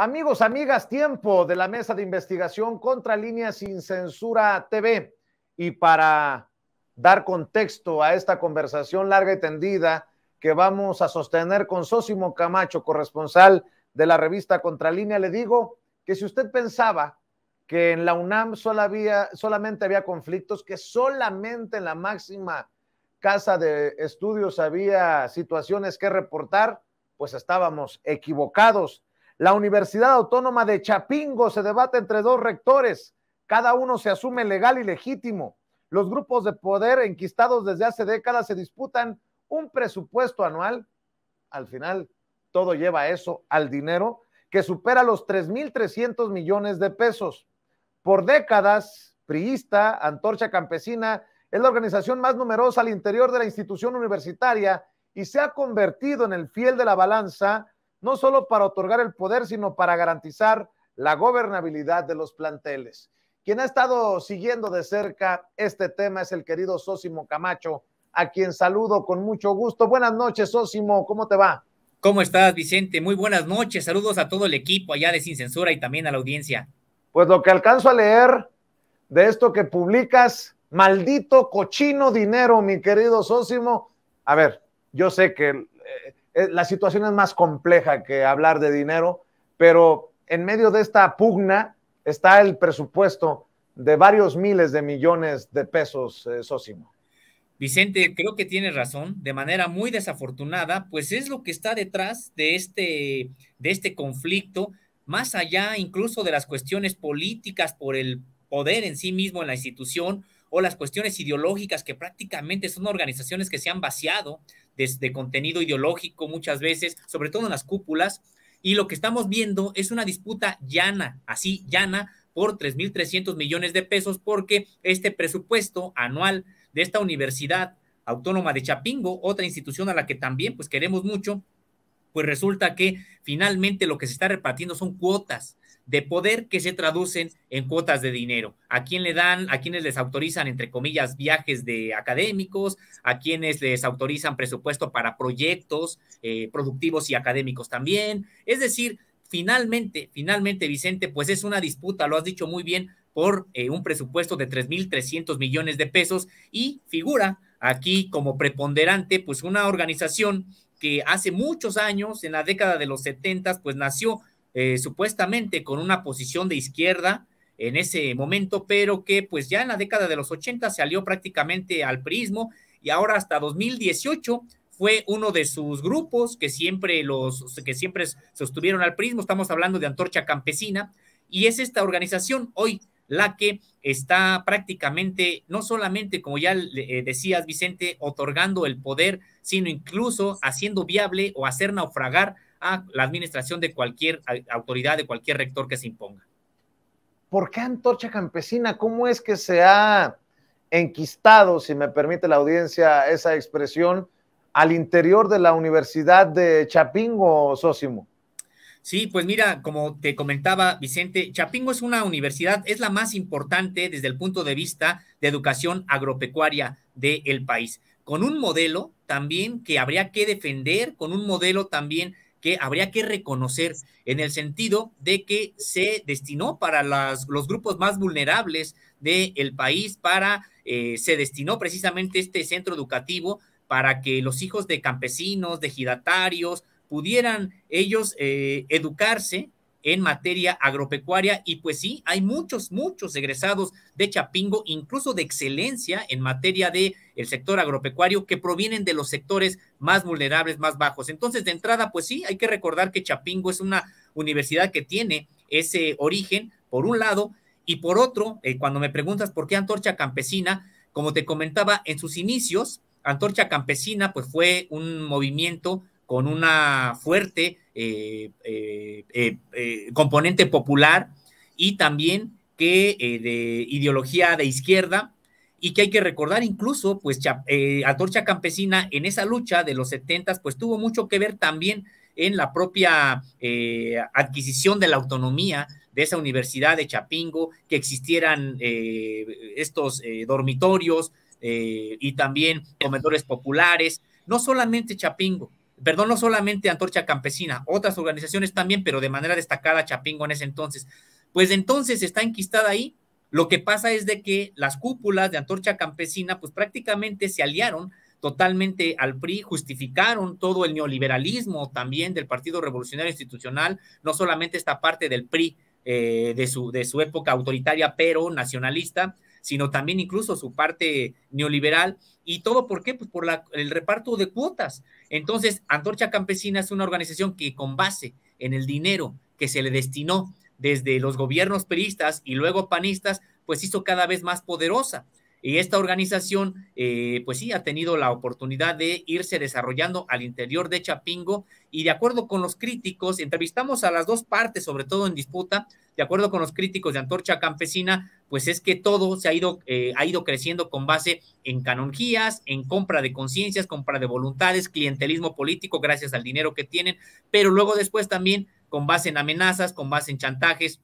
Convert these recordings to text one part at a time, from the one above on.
Amigos, amigas, tiempo de la mesa de investigación contra sin censura TV. Y para dar contexto a esta conversación larga y tendida que vamos a sostener con Sósimo Camacho, corresponsal de la revista Contralínea, le digo que si usted pensaba que en la UNAM había, solamente había conflictos, que solamente en la máxima casa de estudios había situaciones que reportar, pues estábamos equivocados la Universidad Autónoma de Chapingo se debate entre dos rectores. Cada uno se asume legal y legítimo. Los grupos de poder enquistados desde hace décadas se disputan un presupuesto anual. Al final, todo lleva eso, al dinero, que supera los 3.300 millones de pesos. Por décadas, Priista, Antorcha Campesina, es la organización más numerosa al interior de la institución universitaria y se ha convertido en el fiel de la balanza no solo para otorgar el poder, sino para garantizar la gobernabilidad de los planteles. Quien ha estado siguiendo de cerca este tema es el querido Sósimo Camacho, a quien saludo con mucho gusto. Buenas noches, Sósimo, ¿cómo te va? ¿Cómo estás, Vicente? Muy buenas noches. Saludos a todo el equipo allá de Sin Censura y también a la audiencia. Pues lo que alcanzo a leer de esto que publicas, maldito cochino dinero, mi querido Sósimo. A ver, yo sé que eh, eh, la situación es más compleja que hablar de dinero, pero en medio de esta pugna está el presupuesto de varios miles de millones de pesos, eh, Sosimo. Vicente, creo que tiene razón, de manera muy desafortunada, pues es lo que está detrás de este, de este conflicto, más allá incluso de las cuestiones políticas por el poder en sí mismo en la institución, o las cuestiones ideológicas, que prácticamente son organizaciones que se han vaciado de, contenido ideológico muchas veces, sobre todo en las cúpulas, y lo que estamos viendo es una disputa llana, así llana, por 3.300 millones de pesos, porque este presupuesto anual de esta Universidad Autónoma de Chapingo, otra institución a la que también pues queremos mucho, pues resulta que finalmente lo que se está repartiendo son cuotas de poder que se traducen en cuotas de dinero. A quién le dan, a quienes les autorizan, entre comillas, viajes de académicos, a quienes les autorizan presupuesto para proyectos eh, productivos y académicos también. Es decir, finalmente, finalmente, Vicente, pues es una disputa, lo has dicho muy bien, por eh, un presupuesto de 3.300 millones de pesos y figura aquí como preponderante, pues una organización que hace muchos años, en la década de los 70, pues nació eh, supuestamente con una posición de izquierda en ese momento, pero que pues ya en la década de los 80 salió prácticamente al prismo y ahora hasta 2018 fue uno de sus grupos que siempre los que siempre sostuvieron al prismo, estamos hablando de Antorcha Campesina y es esta organización hoy la que está prácticamente, no solamente, como ya eh, decías, Vicente, otorgando el poder, sino incluso haciendo viable o hacer naufragar a la administración de cualquier autoridad, de cualquier rector que se imponga. ¿Por qué Antorcha Campesina? ¿Cómo es que se ha enquistado, si me permite la audiencia esa expresión, al interior de la Universidad de Chapingo, Sósimo? Sí, pues mira, como te comentaba Vicente, Chapingo es una universidad, es la más importante desde el punto de vista de educación agropecuaria del país, con un modelo también que habría que defender, con un modelo también que habría que reconocer en el sentido de que se destinó para las, los grupos más vulnerables del el país, para, eh, se destinó precisamente este centro educativo para que los hijos de campesinos, de gidatarios, pudieran ellos eh, educarse en materia agropecuaria y pues sí, hay muchos, muchos egresados de Chapingo, incluso de excelencia en materia de el sector agropecuario que provienen de los sectores más vulnerables, más bajos. Entonces, de entrada, pues sí, hay que recordar que Chapingo es una universidad que tiene ese origen, por un lado, y por otro, eh, cuando me preguntas por qué Antorcha Campesina, como te comentaba, en sus inicios, Antorcha Campesina pues fue un movimiento con una fuerte eh, eh, eh, componente popular y también que de ideología de izquierda y que hay que recordar incluso, pues Atorcha Campesina en esa lucha de los setentas pues tuvo mucho que ver también en la propia adquisición de la autonomía de esa universidad de Chapingo, que existieran estos dormitorios y también comedores populares, no solamente Chapingo, perdón, no solamente Antorcha Campesina, otras organizaciones también, pero de manera destacada Chapingo en ese entonces. Pues entonces está enquistada ahí. Lo que pasa es de que las cúpulas de Antorcha Campesina, pues prácticamente se aliaron totalmente al PRI, justificaron todo el neoliberalismo también del Partido Revolucionario Institucional, no solamente esta parte del PRI eh, de, su, de su época autoritaria, pero nacionalista, sino también incluso su parte neoliberal. ¿Y todo por qué? Pues por la, el reparto de cuotas. Entonces, Antorcha Campesina es una organización que con base en el dinero que se le destinó desde los gobiernos peristas y luego panistas, pues hizo cada vez más poderosa. Y esta organización, eh, pues sí, ha tenido la oportunidad de irse desarrollando al interior de Chapingo y de acuerdo con los críticos, entrevistamos a las dos partes, sobre todo en disputa, de acuerdo con los críticos de Antorcha Campesina, pues es que todo se ha ido, eh, ha ido creciendo con base en canonjías, en compra de conciencias, compra de voluntades, clientelismo político gracias al dinero que tienen, pero luego después también con base en amenazas, con base en chantajes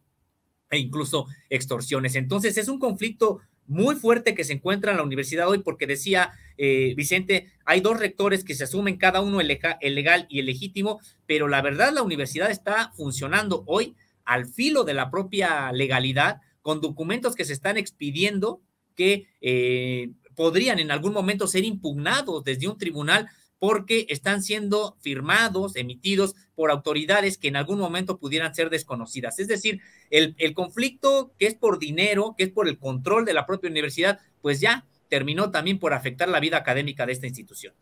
e incluso extorsiones. Entonces es un conflicto muy fuerte que se encuentra en la universidad hoy, porque decía eh, Vicente, hay dos rectores que se asumen cada uno el, legal y el legítimo, pero la verdad la universidad está funcionando hoy al filo de la propia legalidad, con documentos que se están expidiendo que eh, podrían en algún momento ser impugnados desde un tribunal porque están siendo firmados, emitidos por autoridades que en algún momento pudieran ser desconocidas. Es decir, el, conflicto que es por dinero, que es por el control de la propia universidad, pues ya terminó también por afectar la vida académica de esta institución.